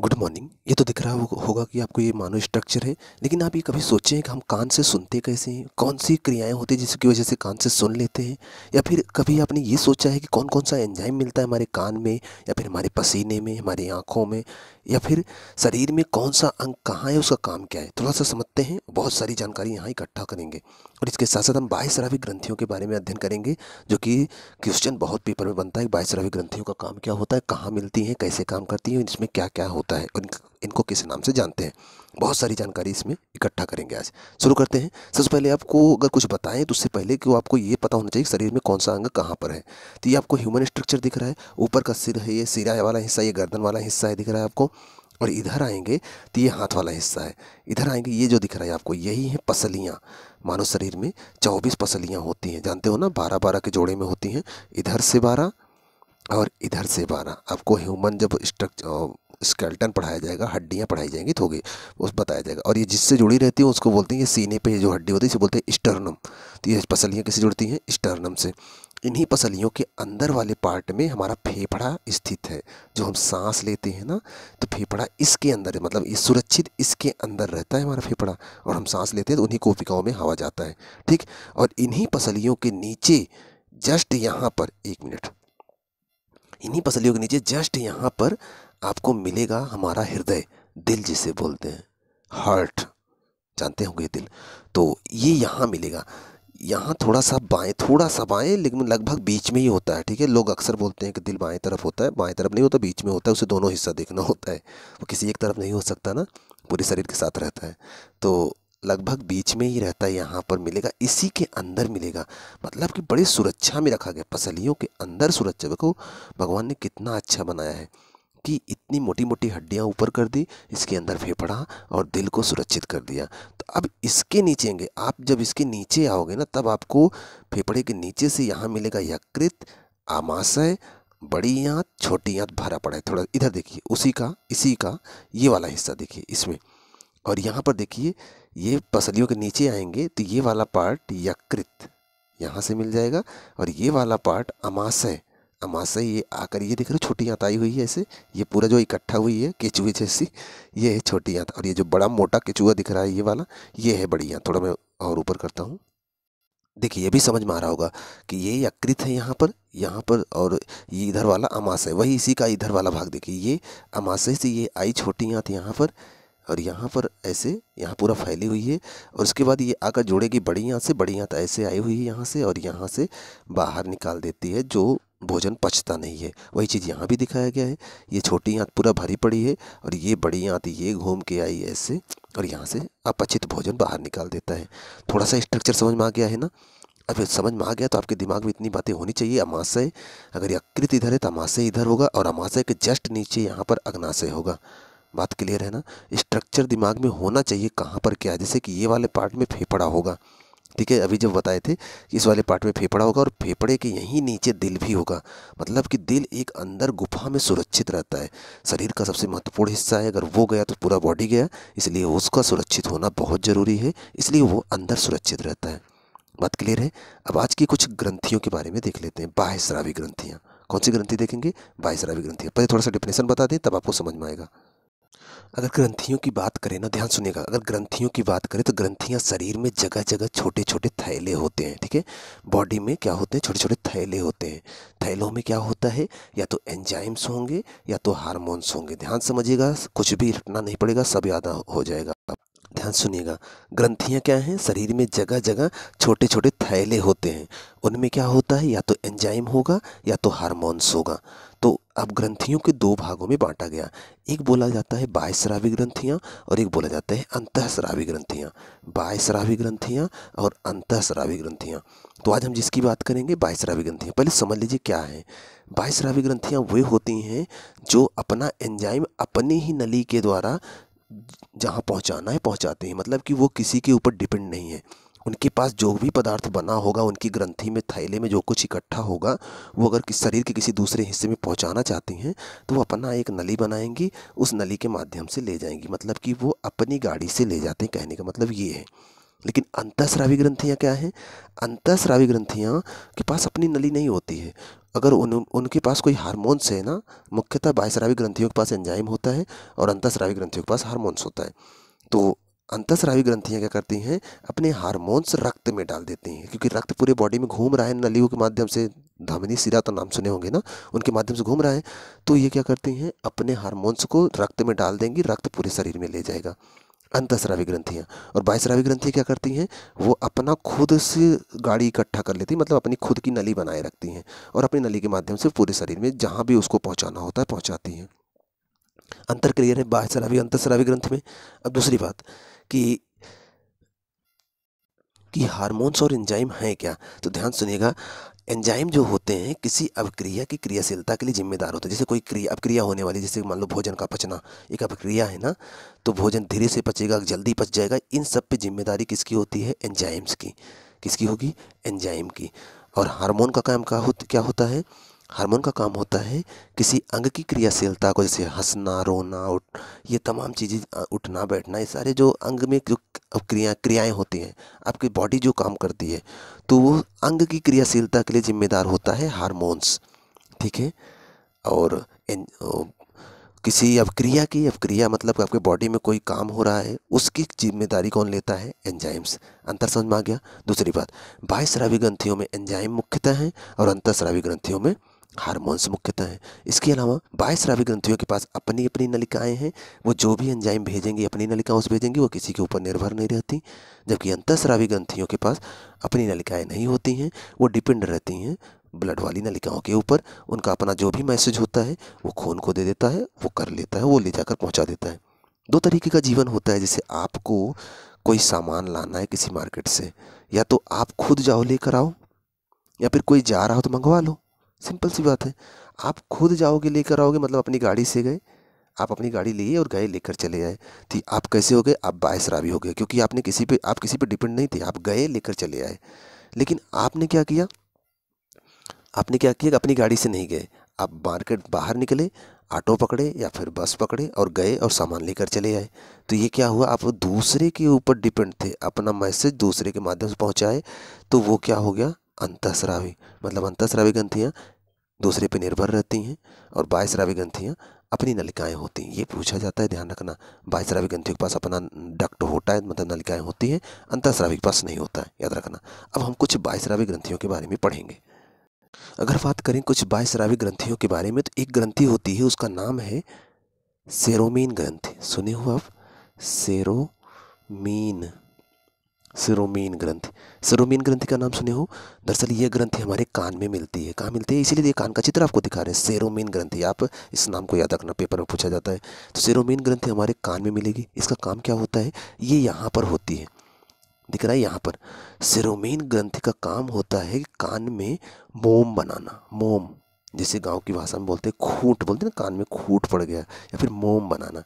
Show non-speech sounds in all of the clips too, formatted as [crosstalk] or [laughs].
good morning ये तो दिख रहा होगा कि आपको ये मानव स्ट्रक्चर है लेकिन आप ये कभी सोचें कि हम कान से सुनते कैसे हैं कौन सी क्रियाएं होती है जिसकी वजह से कान से सुन लेते हैं या फिर कभी आपने ये सोचा है कि कौन कौन सा एंजाइम मिलता है हमारे कान में या फिर हमारे पसीने में हमारी आँखों में या फिर शरीर में कौन सा अंग कहाँ है उसका काम क्या है थोड़ा सा समझते हैं बहुत सारी जानकारी यहाँ इकट्ठा करेंगे और इसके साथ साथ हम बाईस राविक ग्रंथियों के बारे में अध्ययन करेंगे जो कि क्वेश्चन बहुत पेपर में बनता है बाईस ग्रंथियों का काम क्या होता है कहाँ मिलती हैं कैसे काम करती हैं इसमें क्या क्या होता है और इनको किस नाम से जानते हैं बहुत सारी जानकारी इसमें इकट्ठा करेंगे आज शुरू करते हैं सबसे पहले आपको अगर कुछ बताएं तो उससे पहले कि आपको ये पता होना चाहिए शरीर में कौन सा अंग कहाँ पर है तो ये आपको ह्यूमन स्ट्रक्चर दिख रहा है ऊपर का सिर है ये सिरा वाला हिस्सा ये गर्दन वाला हिस्सा है दिख रहा है आपको और इधर आएंगे तो ये हाथ वाला हिस्सा है इधर आएंगे ये जो दिख रहा है आपको यही है पसलियाँ मानव शरीर में चौबीस पसलियाँ होती हैं जानते हो ना बारह बारह के जोड़े में होती हैं इधर से बारह और इधर से बारह आपको ह्यूमन जब स्ट्रक्चर स्केल्टन पढ़ाया जाएगा हड्डियाँ पढ़ाई जाएंगी तो होगी उस बताया जाएगा और ये जिससे जुड़ी रहती है उसको बोलते हैं ये सीने पे जो हड्डी होती है इसे बोलते हैं स्टर्नम तो ये पसलियाँ किससे जुड़ती हैं स्टर्नम से इन्हीं पसलियों के अंदर वाले पार्ट में हमारा फेफड़ा स्थित है जो हम सांस लेते हैं ना तो फेफड़ा इसके अंदर है मतलब ये सुरक्षित इसके अंदर रहता है हमारा फेफड़ा और हम सांस लेते हैं तो उन्हीं कोपिकाओं में हवा जाता है ठीक और इन्हीं पसलियों के नीचे जस्ट यहाँ पर एक मिनट इन्हीं पसलियों के नीचे जस्ट यहाँ पर आपको मिलेगा हमारा हृदय दिल जिसे बोलते हैं हार्ट जानते होंगे दिल तो ये यहाँ मिलेगा यहाँ थोड़ा सा बाएं थोड़ा सा बाएं लेकिन लगभग बीच में ही होता है ठीक है लोग अक्सर बोलते हैं कि दिल बाएं तरफ होता है बाएं तरफ नहीं होता बीच में होता है उसे दोनों हिस्सा देखना होता है वो किसी एक तरफ नहीं हो सकता ना पूरे शरीर के साथ रहता है तो लगभग बीच में ही रहता है यहाँ पर मिलेगा इसी के अंदर मिलेगा मतलब कि बड़ी सुरक्षा में रखा गया पसलियों के अंदर सुरक्षा देखो भगवान ने कितना अच्छा बनाया है की इतनी मोटी मोटी हड्डियाँ ऊपर कर दी इसके अंदर फेफड़ा और दिल को सुरक्षित कर दिया तो अब इसके नीचे आप जब इसके नीचे आओगे ना तब आपको फेफड़े के नीचे से यहाँ मिलेगा यकृत आमाशय बड़ी आँत छोटी आँत भरा पड़ा है थोड़ा इधर देखिए उसी का इसी का ये वाला हिस्सा देखिए इसमें और यहाँ पर देखिए ये पसलियों के नीचे आएंगे तो ये वाला पार्ट यकृत यहाँ से मिल जाएगा और ये वाला पार्ट अमाशय अमाशा ये आकर ये देख रहे हो छोटी आंत आई हुई है ऐसे ये पूरा जो इकट्ठा हुई है केचुए जैसी ये है छोटी आंत और ये जो बड़ा मोटा केचुआ दिख रहा है ये वाला ये है बड़ी याँ थोड़ा मैं और ऊपर करता हूँ देखिए ये भी समझ में आ रहा होगा कि ये यकृत है यहाँ पर यहाँ पर और ये इधर वाला अमाशय वही इसी का इधर वाला भाग देखिए ये अमाशय से ये आई छोटी आँत यहाँ पर और यहाँ पर ऐसे यहाँ पूरा फैली हुई है और उसके बाद ये आकर जोड़ेगी बड़ी यहाँ से बड़ी आँत ऐसे आई हुई है यहाँ से और यहाँ से बाहर निकाल देती है जो भोजन पचता नहीं है वही चीज़ यहाँ भी दिखाया गया है ये छोटी आँत पूरा भरी पड़ी है और ये बड़ी आँत ये घूम के आई ऐसे और यहाँ से अपचित भोजन बाहर निकाल देता है थोड़ा सा स्ट्रक्चर समझ में आ गया है ना अब समझ में आ गया तो आपके दिमाग में इतनी बातें होनी चाहिए अमाशय अगर यकृत इधर है तो अमाशय इधर होगा और अमाशय के जस्ट नीचे यहाँ पर अग्नाशय होगा बात क्लियर है ना स्ट्रक्चर दिमाग में होना चाहिए कहाँ पर क्या जैसे कि ये वाले पार्ट में फेफड़ा होगा ठीक है अभी जब बताए थे कि इस वाले पार्ट में फेफड़ा होगा और फेफड़े के यहीं नीचे दिल भी होगा मतलब कि दिल एक अंदर गुफा में सुरक्षित रहता है शरीर का सबसे महत्वपूर्ण हिस्सा है अगर वो गया तो पूरा बॉडी गया इसलिए उसका सुरक्षित होना बहुत ज़रूरी है इसलिए वो अंदर सुरक्षित रहता है बात क्लियर है अब आज की कुछ ग्रंथियों के बारे में देख लेते हैं बाह्य श्रावी ग्रंथियाँ कौन सी ग्रंथि देखेंगे बाह्य श्रावी ग्रंथियाँ पहले थोड़ा सा डिफिनेशन बता दें तब आपको समझ में आएगा अगर ग्रंथियों की बात करें ना ध्यान सुनिएगा अगर ग्रंथियों की बात करें तो ग्रंथियाँ शरीर में जगह जगह छोटे छोटे थैले होते हैं ठीक है बॉडी में क्या होते हैं छोटे छोटे थैले होते हैं थैलों में क्या होता है या तो एंजाइम्स होंगे या तो हारमोन्स होंगे ध्यान समझिएगा कुछ भी रटना नहीं पड़ेगा सब याद हो जाएगा ध्यान सुनिएगा ग्रंथियाँ क्या हैं शरीर में जगह जगह छोटे छोटे थैले होते हैं उनमें क्या होता है या तो एंजाइम होगा या तो हारमोन्स होगा तो अब ग्रंथियों के दो भागों में बांटा गया एक बोला जाता है बाह्यश्रावी ग्रंथियाँ और एक बोला जाता है अंतःश्रावी ग्रंथियाँ श्रावी ग्रंथियाँ और अंतःश्रावी ग्रंथियाँ तो आज हम जिसकी बात करेंगे बाह्यश्रावी ग्रंथियाँ पहले समझ लीजिए क्या है श्रावी ग्रंथियाँ वे होती हैं जो अपना एंजाइम अपनी ही नली के द्वारा जहाँ पहुँचाना है पहुँचाते हैं मतलब कि वो किसी के ऊपर डिपेंड नहीं है उनके पास जो भी पदार्थ बना होगा उनकी ग्रंथि में थैले में जो कुछ इकट्ठा होगा वो अगर किस शरीर के किसी दूसरे हिस्से में पहुंचाना चाहती हैं तो वो अपना एक नली बनाएंगी उस नली के माध्यम से ले जाएंगी मतलब कि वो अपनी गाड़ी से ले जाते हैं कहने का मतलब ये है लेकिन अंतस्रावी ग्रंथियाँ क्या हैं अंतस्रावी ग्रंथियाँ के पास अपनी नली नहीं होती है अगर उन उनके पास कोई हारमोन्स है ना मुख्यतः बायस्रावी ग्रंथियों के पास एंजाइम होता है और अंतःस्रावी ग्रंथियों के पास हारमोन्स होता है तो अंतस्रावी ग्रंथियाँ क्या करती हैं अपने हार्मोन्स रक्त में डाल देती हैं क्योंकि रक्त पूरे बॉडी में घूम रहा है नलियों के माध्यम से धमनी सिरा तो नाम सुने होंगे ना उनके माध्यम से घूम रहा है तो ये क्या करती हैं अपने हार्मोन्स को रक्त में डाल देंगी रक्त पूरे शरीर में ले जाएगा अंतस्रावी ग्रंथियाँ और बाह्यस्रावी ग्रंथियाँ क्या करती हैं वो अपना खुद से गाड़ी इकट्ठा कर लेती मतलब अपनी खुद की नली बनाए रखती हैं और अपनी नली के माध्यम से पूरे शरीर में जहाँ भी उसको पहुँचाना होता है पहुँचाती हैं अंतर क्लियर है अंतर अंतस्रावी ग्रंथ में अब दूसरी बात कि कि हार्मोन्स और एंजाइम हैं क्या तो ध्यान सुनिएगा एंजाइम जो होते हैं किसी अभिक्रिया की क्रियाशीलता के लिए जिम्मेदार होते हैं जैसे कोई क्रिया अभिक्रिया होने वाली जैसे मान लो भोजन का पचना एक अभिक्रिया है ना तो भोजन धीरे से पचेगा जल्दी पच जाएगा इन सब पे जिम्मेदारी किसकी होती है एंजाइम्स की किसकी होगी एंजाइम की और हार्मोन का काम का हो, क्या होता है हार्मोन का काम होता है किसी अंग की क्रियाशीलता को जैसे हंसना रोना उठ ये तमाम चीज़ें उठना बैठना ये सारे जो अंग में जो क्रिया क्रियाएं होती हैं आपकी बॉडी जो काम करती है तो वो अंग की क्रियाशीलता के लिए जिम्मेदार होता है हारमोन्स ठीक है और इन, किसी अब क्रिया की अब क्रिया मतलब आपके बॉडी में कोई काम हो रहा है उसकी जिम्मेदारी कौन लेता है एंजाइम्स अंतर समझ में आ गया दूसरी बात बाईस श्रावी ग्रंथियों में एंजाइम मुख्यतः हैं और अंतर ग्रंथियों में हारमोन्स मुख्यतः हैं इसके अलावा बाईस बायश्रावी ग्रंथियों के पास अपनी अपनी नलिकाएं हैं वो जो भी एंजाइम भेजेंगी अपनी नलिकाओं से भेजेंगी वो किसी के ऊपर निर्भर नहीं रहती जबकि अंतस्रावी ग्रंथियों के पास अपनी नलिकाएं नहीं होती हैं वो डिपेंड रहती हैं ब्लड वाली नलिकाओं के ऊपर उनका अपना जो भी मैसेज होता है वो खून को दे देता है वो कर लेता है वो ले जाकर पहुँचा देता है दो तरीके का जीवन होता है जैसे आपको कोई सामान लाना है किसी मार्केट से या तो आप खुद जाओ लेकर आओ या फिर कोई जा रहा हो तो मंगवा लो सिंपल सी बात है आप खुद जाओगे लेकर आओगे मतलब अपनी गाड़ी से गए आप अपनी गाड़ी लिए और गए लेकर चले आए तो आप कैसे हो गए आप भी हो गए क्योंकि आपने किसी पे आप किसी पे डिपेंड नहीं थे आप गए लेकर चले आए लेकिन आपने क्या किया आपने क्या किया अपनी गाड़ी से नहीं गए आप मार्केट बाहर निकले ऑटो पकड़े या फिर बस पकड़े और गए और सामान लेकर चले आए तो ये क्या हुआ आप दूसरे के ऊपर डिपेंड थे अपना मैसेज दूसरे के माध्यम से पहुंचाए तो वो क्या हो गया अंतस्रावी मतलब अंतस्रावी ग्रंथियाँ दूसरे पर निर्भर रहती हैं और बायस्रावी ग्रंथियाँ अपनी नलिकाएं होती हैं ये पूछा जाता है ध्यान रखना बायस्रावी ग्रंथियों के पास अपना डक्ट होता है मतलब नलिकाएं होती हैं अंतस्रावी के पास नहीं होता है याद रखना अब हम कुछ बायस्रावी ग्रंथियों के बारे में पढ़ेंगे अगर बात करें कुछ बायस्रावी ग्रंथियों के बारे में तो एक ग्रंथि होती है उसका नाम है सेरोमीन ग्रंथि सुने हो आप सेरोमीन सिरोमीन ग्रंथि सिरोमीन ग्रंथि का नाम सुने हो दरअसल ये ग्रंथि हमारे कान में मिलती है कहाँ मिलती है इसीलिए कान का चित्र आपको दिखा रहे हैं सेरोमीन ग्रंथि आप इस नाम को याद रखना पेपर में पूछा जाता है तो सेरोमीन ग्रंथि हमारे कान में मिलेगी इसका काम क्या होता है ये यहाँ पर होती है दिख रहा है यहाँ पर सिरोमीन ग्रंथि का काम होता है कान में मोम बनाना मोम जैसे गांव की भाषा में बोलते हैं खूट बोलते हैं ना कान में खूट पड़ गया या फिर मोम बनाना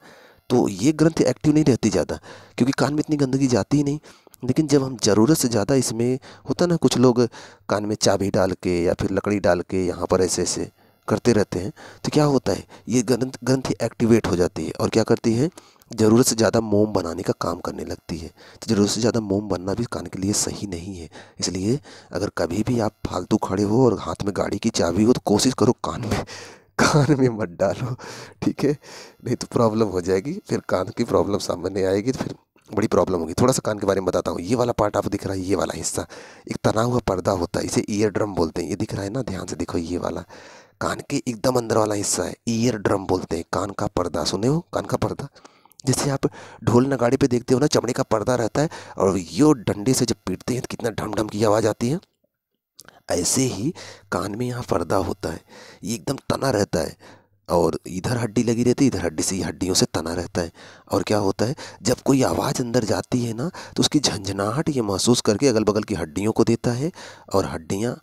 तो ये ग्रंथ एक्टिव नहीं रहती ज़्यादा क्योंकि कान में इतनी गंदगी जाती ही नहीं लेकिन जब हम ज़रूरत से ज़्यादा इसमें होता ना कुछ लोग कान में चाबी डाल के या फिर लकड़ी डाल के यहाँ पर ऐसे ऐसे करते रहते हैं तो क्या होता है ये ग्रंथ ग्रंथि एक्टिवेट हो जाती है और क्या करती है ज़रूरत से ज़्यादा मोम बनाने का काम करने लगती है तो ज़रूरत से ज़्यादा मोम बनना भी कान के लिए सही नहीं है इसलिए अगर कभी भी आप फालतू खड़े हो और हाथ में गाड़ी की चाबी हो तो कोशिश करो कान में कान में मत डालो ठीक है नहीं तो प्रॉब्लम हो जाएगी फिर कान की प्रॉब्लम सामने आएगी तो फिर बड़ी प्रॉब्लम होगी थोड़ा सा कान के बारे में बताता हूँ ये वाला पार्ट आपको दिख रहा है ये वाला हिस्सा एक तना हुआ पर्दा होता है इसे ईयर ड्रम बोलते हैं ये दिख रहा है ना ध्यान से देखो ये वाला कान के एकदम अंदर वाला हिस्सा है ईयर ड्रम बोलते हैं कान का पर्दा सुने हो कान का पर्दा जैसे आप ढोल नगाड़ी पे देखते हो ना चमड़े का पर्दा रहता है और यो डंडे से जब पीटते हैं तो कितना ढम ढम की आवाज़ आती है ऐसे ही कान में यहाँ पर्दा होता है ये एकदम तना रहता है और इधर हड्डी लगी रहती है इधर हड्डी से हड्डियों से तना रहता है और क्या होता है जब कोई आवाज़ अंदर जाती है ना तो उसकी झंझनाहट ये महसूस करके अगल बगल की हड्डियों को देता है और हड्डियाँ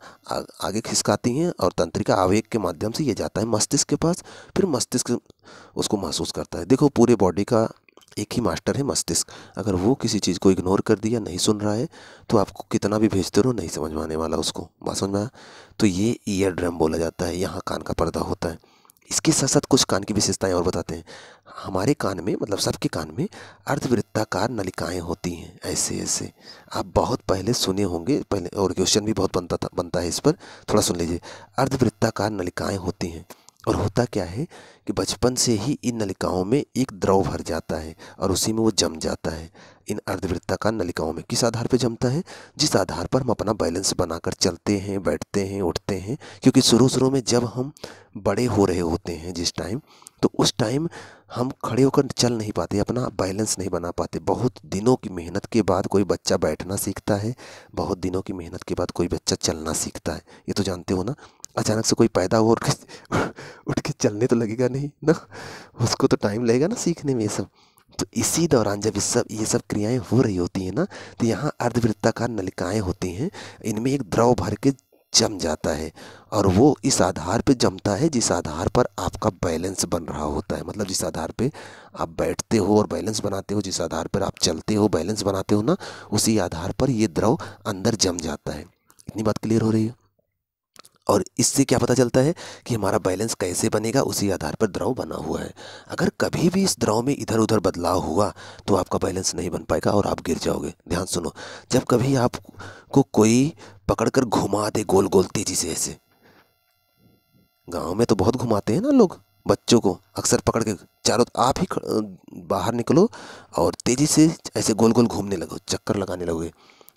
आगे खिसकाती हैं और तंत्रिका आवेग के माध्यम से ये जाता है मस्तिष्क के पास फिर मस्तिष्क उसको महसूस करता है देखो पूरे बॉडी का एक ही मास्टर है मस्तिष्क अगर वो किसी चीज़ को इग्नोर कर दिया नहीं सुन रहा है तो आपको कितना भी भेजते रहो नहीं समझ में आने वाला उसको बात समझ में आया तो ये ईयर ड्रम बोला जाता है यहाँ कान का पर्दा होता है इसके साथ साथ कुछ कान की विशेषताएं और बताते हैं हमारे कान में मतलब सबके कान में अर्धवृत्ताकार नलिकाएं होती हैं ऐसे ऐसे आप बहुत पहले सुने होंगे पहले और क्वेश्चन भी बहुत बनता था बनता है इस पर थोड़ा सुन लीजिए अर्धवृत्ताकार नलिकाएं होती हैं और होता क्या है कि बचपन से ही इन नलिकाओं में एक द्रव भर जाता है और उसी में वो जम जाता है इन अर्धवृत्ताकार नलिकाओं में किस आधार पर जमता है जिस आधार पर हम अपना बैलेंस बनाकर चलते हैं बैठते हैं उठते हैं क्योंकि शुरू शुरू में जब हम बड़े हो रहे होते हैं जिस टाइम तो उस टाइम हम खड़े होकर चल नहीं पाते अपना बैलेंस नहीं बना पाते बहुत दिनों की मेहनत के बाद कोई बच्चा बैठना सीखता है बहुत दिनों की मेहनत के बाद कोई बच्चा चलना सीखता है ये तो जानते हो ना अचानक से कोई पैदा हो उठ के [laughs] उठ के चलने तो लगेगा नहीं ना उसको तो टाइम लगेगा ना सीखने में ये सब तो इसी दौरान जब इस सब ये सब क्रियाएं हो रही होती हैं ना तो यहाँ अर्धवृत्ताकार नलिकाएं होती हैं इनमें एक द्रव भर के जम जाता है और वो इस आधार पे जमता है जिस आधार पर आपका बैलेंस बन रहा होता है मतलब जिस आधार पे आप बैठते हो और बैलेंस बनाते हो जिस आधार पर आप चलते हो बैलेंस बनाते हो ना उसी आधार पर ये द्रव अंदर जम जाता है इतनी बात क्लियर हो रही है और इससे क्या पता चलता है कि हमारा बैलेंस कैसे बनेगा उसी आधार पर द्रव बना हुआ है अगर कभी भी इस द्रव में इधर उधर बदलाव हुआ तो आपका बैलेंस नहीं बन पाएगा और आप गिर जाओगे ध्यान सुनो जब कभी आपको कोई पकड़ कर घुमा दे गोल गोल तेजी से ऐसे गाँव में तो बहुत घुमाते हैं ना लोग बच्चों को अक्सर पकड़ के चारों आप ही बाहर निकलो और तेज़ी से ऐसे गोल गोल घूमने लगो चक्कर लगाने लगोगे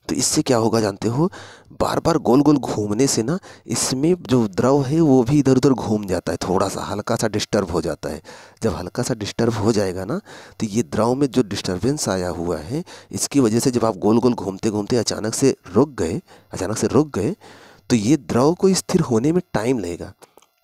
तो इससे क्या होगा जानते हो बार बार गोल गोल घूमने से ना इसमें जो द्रव है वो भी इधर उधर घूम जाता है थोड़ा सा हल्का सा डिस्टर्ब हो जाता है जब हल्का सा डिस्टर्ब हो जाएगा ना तो ये द्रव में जो डिस्टर्बेंस आया हुआ है इसकी वजह से जब आप गोल गोल घूमते घूमते अचानक से रुक गए अचानक से रुक गए तो ये द्रव को स्थिर होने में टाइम लगेगा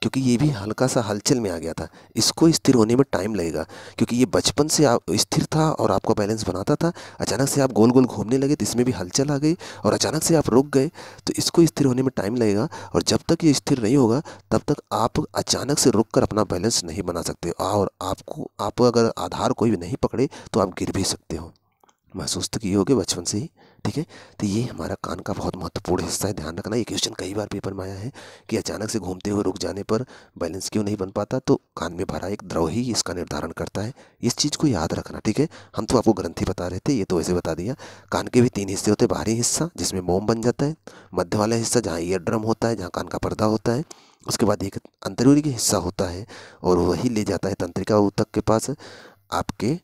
क्योंकि ये भी हल्का सा हलचल में आ गया था इसको स्थिर होने में टाइम लगेगा क्योंकि ये बचपन से आप स्थिर था और आपका बैलेंस बनाता था अचानक से आप गोल गोल घूमने लगे तो इसमें भी हलचल आ गई और अचानक से आप रुक गए तो इसको स्थिर होने में टाइम लगेगा और जब तक ये स्थिर नहीं होगा तब तक आप अचानक से रुक कर अपना बैलेंस नहीं बना सकते और आपको आप अगर आधार कोई नहीं पकड़े तो आप गिर भी सकते हो महसूस तो किए होगे बचपन से ही ठीक है तो ये हमारा कान का बहुत महत्वपूर्ण हिस्सा है ध्यान रखना ये क्वेश्चन कई बार पेपर में आया है कि अचानक से घूमते हुए रुक जाने पर बैलेंस क्यों नहीं बन पाता तो कान में भरा एक द्रव ही इसका निर्धारण करता है इस चीज़ को याद रखना ठीक है हम तो आपको ग्रंथि बता रहे थे ये तो ऐसे बता दिया कान के भी तीन हिस्से होते हैं बाहरी हिस्सा जिसमें मोम बन जाता है मध्य वाला हिस्सा जहाँ ईयर ड्रम होता है जहाँ कान का पर्दा होता है उसके बाद एक अंतरूरी हिस्सा होता है और वही ले जाता है तंत्रिका ऊतक के पास आपके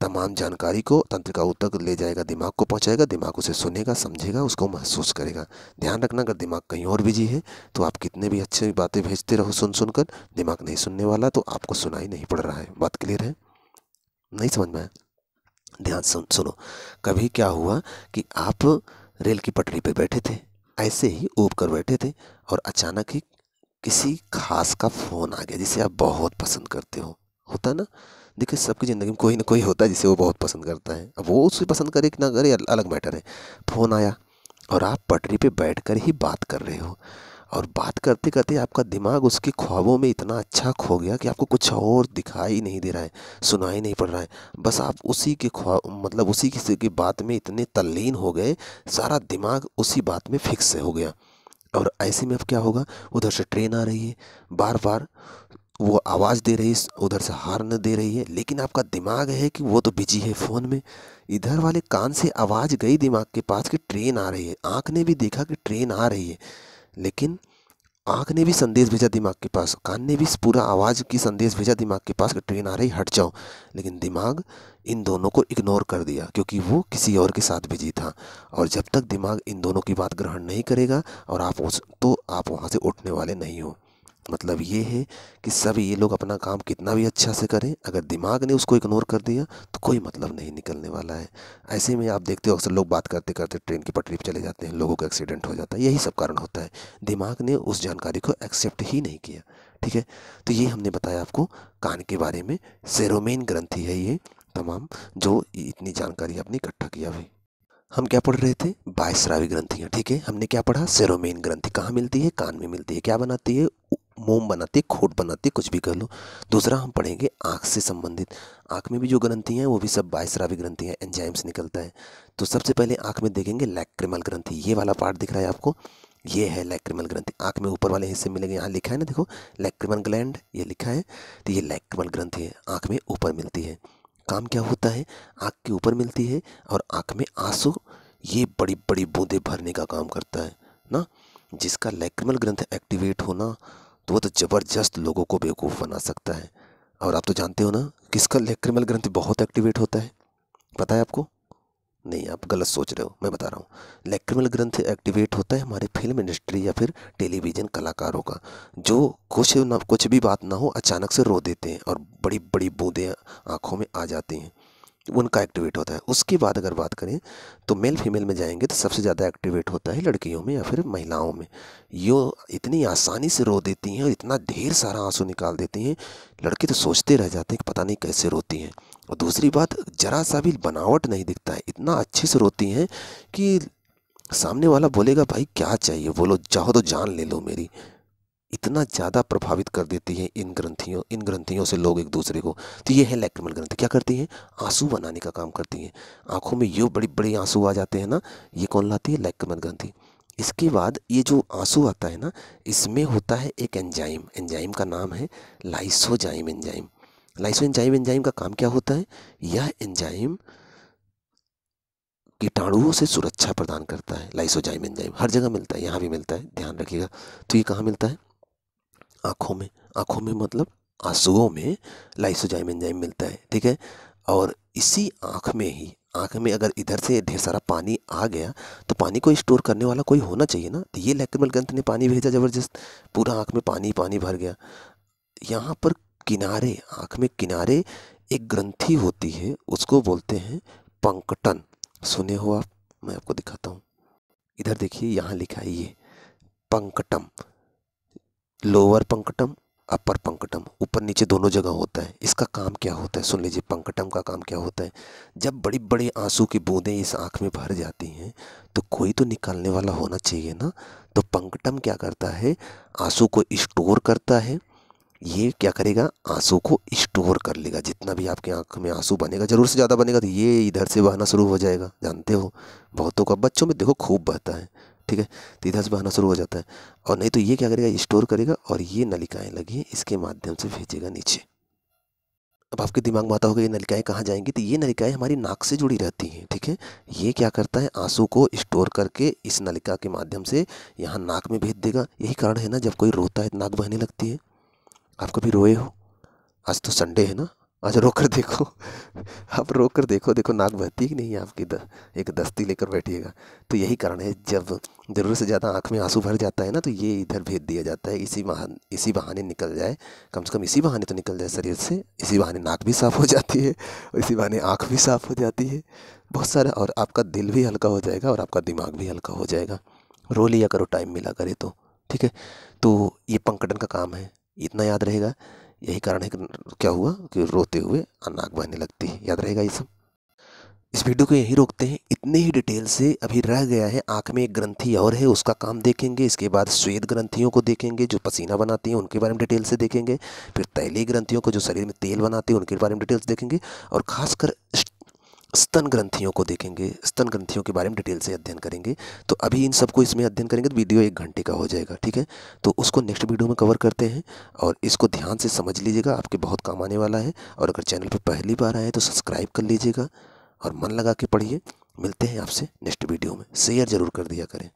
तमाम जानकारी को का तक ले जाएगा दिमाग को पहुंचाएगा दिमाग उसे सुनेगा समझेगा उसको महसूस करेगा ध्यान रखना अगर दिमाग कहीं और बिजी है तो आप कितने भी अच्छी बातें भेजते रहो सुन सुनकर दिमाग नहीं सुनने वाला तो आपको सुनाई नहीं पड़ रहा है बात क्लियर है नहीं समझ में आया ध्यान सुन सुनो कभी क्या हुआ कि आप रेल की पटरी पर बैठे थे ऐसे ही ऊब कर बैठे थे और अचानक ही किसी खास का फ़ोन आ गया जिसे आप बहुत पसंद करते हो होता ना देखिए सबकी ज़िंदगी में कोई ना कोई होता है जिसे वो बहुत पसंद करता है अब वो उसे पसंद करे कि ना करे अलग मैटर है फ़ोन आया और आप पटरी पे बैठकर ही बात कर रहे हो और बात करते करते आपका दिमाग उसके ख्वाबों में इतना अच्छा खो गया कि आपको कुछ और दिखाई नहीं दे रहा है सुनाई नहीं पड़ रहा है बस आप उसी के ख्वाब मतलब उसी किसी की बात में इतने तल्लीन हो गए सारा दिमाग उसी बात में फिक्स हो गया और ऐसे में अब क्या होगा उधर से ट्रेन आ रही है बार बार वो आवाज़ दे रही है उधर से हार्न दे रही है लेकिन आपका दिमाग है कि वो तो बिजी है फ़ोन में इधर वाले कान से आवाज़ गई दिमाग के पास कि ट्रेन आ रही है आँख ने भी देखा कि ट्रेन आ रही है लेकिन आँख ने भी संदेश भेजा दिमाग के पास कान ने भी पूरा आवाज़ की संदेश भेजा दिमाग के पास कि ट्रेन आ रही हट जाओ लेकिन दिमाग इन दोनों को इग्नोर कर दिया क्योंकि वो किसी और के साथ बिजी था और जब तक दिमाग इन दोनों की बात ग्रहण नहीं करेगा और आप उस तो आप वहाँ से उठने वाले नहीं हो मतलब ये है कि सब ये लोग अपना काम कितना भी अच्छा से करें अगर दिमाग ने उसको इग्नोर कर दिया तो कोई मतलब नहीं निकलने वाला है ऐसे में आप देखते हो अक्सर लोग बात करते करते ट्रेन की पटरी पर चले जाते हैं लोगों का एक्सीडेंट हो जाता है यही सब कारण होता है दिमाग ने उस जानकारी को एक्सेप्ट ही नहीं किया ठीक है तो ये हमने बताया आपको कान के बारे में सेरोमेन ग्रंथी है ये तमाम जो इतनी जानकारी आपने इकट्ठा किया हुई हम क्या पढ़ रहे थे बायसरावी ग्रंथियाँ ठीक है हमने क्या पढ़ा सेरोमेन ग्रंथि कहाँ मिलती है कान में मिलती है क्या बनाती है मोम बनाते खोट बनाते कुछ भी कह लो दूसरा हम पढ़ेंगे आँख से संबंधित आँख में भी जो ग्रंथियाँ हैं वो भी सब बायसरावी ग्रंथियाँ एंजाइम्स निकलता है तो सबसे पहले आँख में देखेंगे लैक्रिमल ग्रंथि ये वाला पार्ट दिख रहा है आपको ये है लैक्रिमल ग्रंथि आँख में ऊपर वाले हिस्से मिलेंगे यहाँ लिखा है ना देखो लैक्रिमल ग्लैंड ये लिखा है तो ये लैक्रिमल ग्रंथि है आँख में ऊपर मिलती है काम क्या होता है आँख के ऊपर मिलती है और आँख में आंसू ये बड़ी बड़ी बूंदें भरने का काम करता है ना जिसका लैक्रिमल ग्रंथ एक्टिवेट होना तो वो तो ज़बरदस्त लोगों को बेवकूफ़ बना सकता है और आप तो जानते हो ना किसका लेक्रिमल ग्रंथि बहुत एक्टिवेट होता है पता है आपको नहीं आप गलत सोच रहे हो मैं बता रहा हूँ लेक्रिमल ग्रंथ एक्टिवेट होता है हमारे फिल्म इंडस्ट्री या फिर टेलीविज़न कलाकारों का जो कुछ ना कुछ भी बात ना हो अचानक से रो देते हैं और बड़ी बड़ी बूंदें आँखों में आ जाती हैं उनका एक्टिवेट होता है उसके बाद अगर बात करें तो मेल फीमेल में जाएंगे तो सबसे ज़्यादा एक्टिवेट होता है लड़कियों में या फिर महिलाओं में यो इतनी आसानी से रो देती हैं और इतना ढेर सारा आंसू निकाल देती हैं लड़के तो सोचते रह जाते हैं कि पता नहीं कैसे रोती हैं और दूसरी बात ज़रा सा भी बनावट नहीं दिखता है इतना अच्छे से रोती हैं कि सामने वाला बोलेगा भाई क्या चाहिए बोलो चाहो तो जान ले लो मेरी इतना ज़्यादा प्रभावित कर देती है इन ग्रंथियों इन ग्रंथियों से लोग एक दूसरे को तो ये है लैक्रिमल ग्रंथि क्या करती है आंसू बनाने का काम करती है आंखों में यो बड़ी बड़ी आंसू आ जाते हैं ना ये कौन लाती है लैक्रिमल ग्रंथि इसके बाद ये जो आंसू आता है ना इसमें होता है एक एंजाइम एंजाइम का नाम है lysozyme enzyme lyso enzyme enzyme का काम क्या होता है यह एंजाइम कीटाणुओं से सुरक्षा प्रदान करता है लाइसोजाइम एंजाइम हर जगह मिलता है यहाँ भी मिलता है ध्यान रखिएगा तो ये कहाँ मिलता है आँखों में आँखों में मतलब आंसुओं में लाइसोजाइम एंजाइम मिलता है ठीक है और इसी आँख में ही आँख में अगर इधर से ढेर सारा पानी आ गया तो पानी को स्टोर करने वाला कोई होना चाहिए ना तो ये लैक्रमल ग्रंथ ने पानी भेजा ज़बरदस्त पूरा आँख में पानी पानी भर गया यहाँ पर किनारे आँख में किनारे एक ग्रंथी होती है उसको बोलते हैं पंकटन सुने हो आप मैं आपको दिखाता हूँ इधर देखिए यहाँ लिखा है ये पंकटम लोअर पंकटम अपर पंकटम ऊपर नीचे दोनों जगह होता है इसका काम क्या होता है सुन लीजिए पंकटम का काम क्या होता है जब बड़ी बड़ी आंसू की बूंदें इस आँख में भर जाती हैं तो कोई तो निकालने वाला होना चाहिए ना तो पंकटम क्या करता है आंसू को स्टोर करता है ये क्या करेगा आंसू को स्टोर कर लेगा जितना भी आपके आँख में आंसू बनेगा ज़रूर से ज़्यादा बनेगा तो ये इधर से बहना शुरू हो जाएगा जानते हो बहुतों का बच्चों में देखो खूब बहता है ठीक है तो इधर से बहाना शुरू हो जाता है और नहीं तो ये क्या करेगा स्टोर करेगा और ये नलिकाएँ लगी इसके माध्यम से भेजेगा नीचे अब आपके दिमाग में आता होगा ये नलिकाएँ कहाँ जाएंगी तो ये नलिकाएँ हमारी नाक से जुड़ी रहती हैं ठीक है ये क्या करता है आंसू को स्टोर करके इस नलिका के माध्यम से यहाँ नाक में भेज देगा यही कारण है ना जब कोई रोता है नाक बहने लगती है आप कभी रोए हो आज तो संडे है ना आज अच्छा, रोक कर देखो आप रोक कर देखो देखो नाक बहती ही नहीं आपकी द, एक दस्ती लेकर बैठिएगा तो यही कारण है जब ज़रूरत से ज़्यादा आँख में आंसू भर जाता है ना तो ये इधर भेज दिया जाता है इसी बहा इसी बहाने निकल जाए कम से कम इसी बहाने तो निकल जाए शरीर से इसी बहाने नाक भी साफ़ हो जाती है और इसी बहाने आँख भी साफ़ हो जाती है बहुत सारा और आपका दिल भी हल्का हो जाएगा और आपका दिमाग भी हल्का हो जाएगा रो लिया करो टाइम मिला करे तो ठीक है तो ये पंकटन का काम है इतना याद रहेगा यही कारण है क्या हुआ कि रोते हुए नाक बहने लगती है याद रहेगा ये सब इस वीडियो को यही रोकते हैं इतने ही डिटेल से अभी रह गया है आँख में एक ग्रंथी और है उसका काम देखेंगे इसके बाद श्वेत ग्रंथियों को देखेंगे जो पसीना बनाती हैं उनके बारे में डिटेल से देखेंगे फिर तैली ग्रंथियों को जो शरीर में तेल बनाती है उनके बारे में डिटेल्स देखेंगे और खासकर स्तन ग्रंथियों को देखेंगे स्तन ग्रंथियों के बारे में डिटेल से अध्ययन करेंगे तो अभी इन सबको इसमें अध्ययन करेंगे तो वीडियो एक घंटे का हो जाएगा ठीक है तो उसको नेक्स्ट वीडियो में कवर करते हैं और इसको ध्यान से समझ लीजिएगा आपके बहुत काम आने वाला है और अगर चैनल पर पहली बार आए तो सब्सक्राइब कर लीजिएगा और मन लगा के पढ़िए मिलते हैं आपसे नेक्स्ट वीडियो में शेयर ज़रूर कर दिया करें